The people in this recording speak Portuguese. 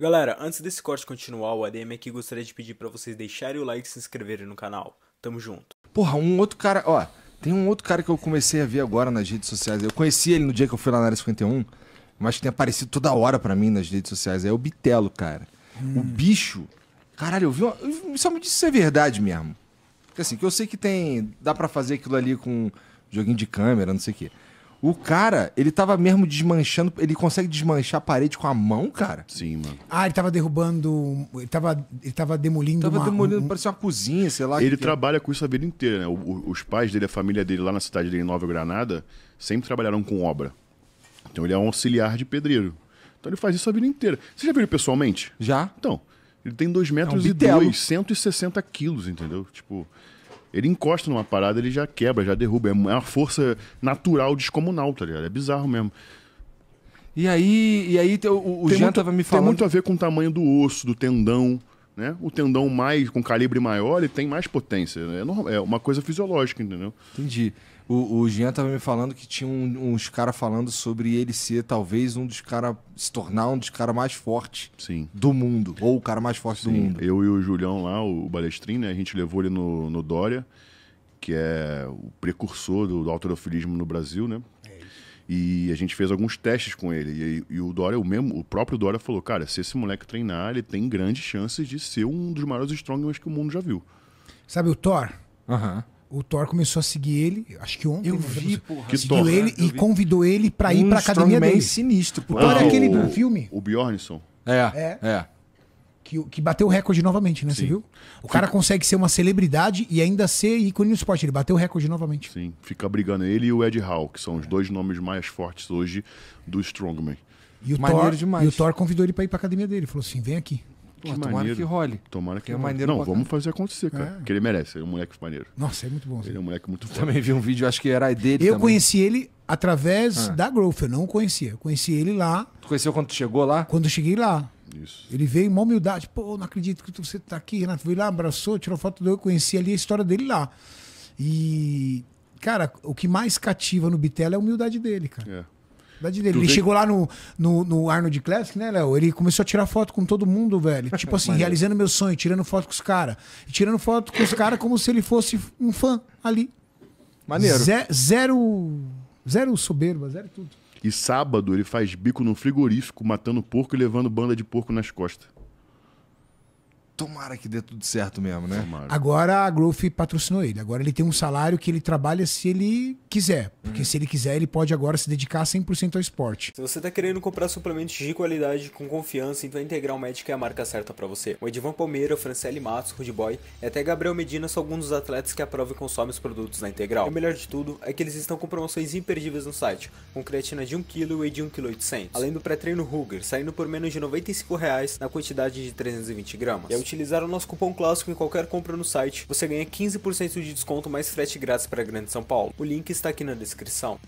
Galera, antes desse corte continuar, o ADM aqui gostaria de pedir para vocês deixarem o like e se inscreverem no canal. Tamo junto. Porra, um outro cara, ó, tem um outro cara que eu comecei a ver agora nas redes sociais. Eu conheci ele no dia que eu fui lá na área 51, mas que tem aparecido toda hora para mim nas redes sociais. É o Bitelo, cara. Hum. O bicho. Caralho, eu vi. Uma... Só me disse se é verdade mesmo. Porque assim, que eu sei que tem. Dá para fazer aquilo ali com joguinho de câmera, não sei o quê. O cara, ele tava mesmo desmanchando. Ele consegue desmanchar a parede com a mão, cara? Sim, mano. Ah, ele tava derrubando. Ele tava, ele tava demolindo Tava uma, demolindo, um, parecia uma cozinha, sei lá. Ele que é. trabalha que... com isso a vida inteira, né? O, o, os pais dele, a família dele lá na cidade dele, em Nova Granada, sempre trabalharam com obra. Então ele é um auxiliar de pedreiro. Então ele faz isso a vida inteira. Você já viu ele pessoalmente? Já. Então, ele tem 2 metros é um e 2, 160 quilos, entendeu? Tipo, ele encosta numa parada, ele já quebra, já derruba. É uma força natural descomunal, tá ligado? É bizarro mesmo. E aí, e aí o, o Jean muito, tava me falando. Tem muito a ver com o tamanho do osso, do tendão né? O tendão mais com calibre maior, ele tem mais potência. Né? É, normal, é uma coisa fisiológica, entendeu? Entendi. O, o Jean tava me falando que tinha um, uns caras falando sobre ele ser talvez um dos caras, se tornar um dos caras mais fortes Sim. do mundo. Ou o cara mais forte Sim. do mundo. Eu e o Julião lá, o Balestrin, né? A gente levou ele no, no Dória, que é o precursor do, do autorofilismo no Brasil, né? E a gente fez alguns testes com ele. E, e o Dória, o, mesmo, o próprio Dória falou: cara, se esse moleque treinar, ele tem grandes chances de ser um dos maiores strongmans que o mundo já viu. Sabe o Thor? Aham. Uhum o Thor começou a seguir ele, acho que ontem. Eu né? vi, porra. Que seguiu Thor, ele e convidou ele para ir pra academia dele. sinistro. É o Thor é aquele do filme. O Bjornsson. É, é. é que, que bateu o recorde novamente, né? Sim. Você viu? O cara consegue ser uma celebridade e ainda ser ícone no esporte. Ele bateu o recorde novamente. Sim, fica brigando ele e o Ed Hall, que são os dois nomes mais fortes hoje do Strongman. E o, Maneiro Thor, demais. e o Thor convidou ele para ir para academia dele. Ele falou assim: vem aqui. Pô, que tomara maneiro. que role. Tomara que, é maneiro. Não, vamos fazer acontecer, cara. É. Que ele merece. Ele é um moleque maneiro. Nossa, é muito bom. Ele é um moleque muito forte. Também vi um vídeo, acho que era dele. Eu também. conheci ele através ah. da Growth. Eu não o conhecia. Eu conheci ele lá. Tu conheceu quando tu chegou lá? Quando eu cheguei lá. Ele veio uma humildade. Pô, não acredito que você está aqui, Renato. foi lá, abraçou, tirou foto do eu, conheci ali a história dele lá. E, cara, o que mais cativa no Bitela é a humildade dele, cara. É. Humildade dele. ele chegou lá no, no, no Arnold Classic, né, Léo? Ele começou a tirar foto com todo mundo, velho. Tipo assim, realizando meu sonho, tirando foto com os caras. Tirando foto com os caras como se ele fosse um fã ali. Maneiro. Zé, zero. Zero soberba, zero tudo. E sábado ele faz bico no frigorífico, matando porco e levando banda de porco nas costas. Tomara que dê tudo certo mesmo, né? Tomara. Agora a Growth patrocinou ele. Agora ele tem um salário que ele trabalha se ele quiser. Porque hum. se ele quiser, ele pode agora se dedicar 100% ao esporte. Se você está querendo comprar suplementos de qualidade com confiança, então a Integral Médica é a marca certa para você. O Edivan Palmeira, o Franciele Matos, o Boy e até Gabriel Medina são alguns dos atletas que aprovam e consomem os produtos da Integral. E o melhor de tudo é que eles estão com promoções imperdíveis no site, com creatina de 1kg e whey de 1,8kg, além do pré-treino Ruger, saindo por menos de R$ 95,00 na quantidade de 320 gramas. E ao utilizar o nosso cupom clássico em qualquer compra no site, você ganha 15% de desconto mais frete grátis para Grande São Paulo. O link está aqui na descrição.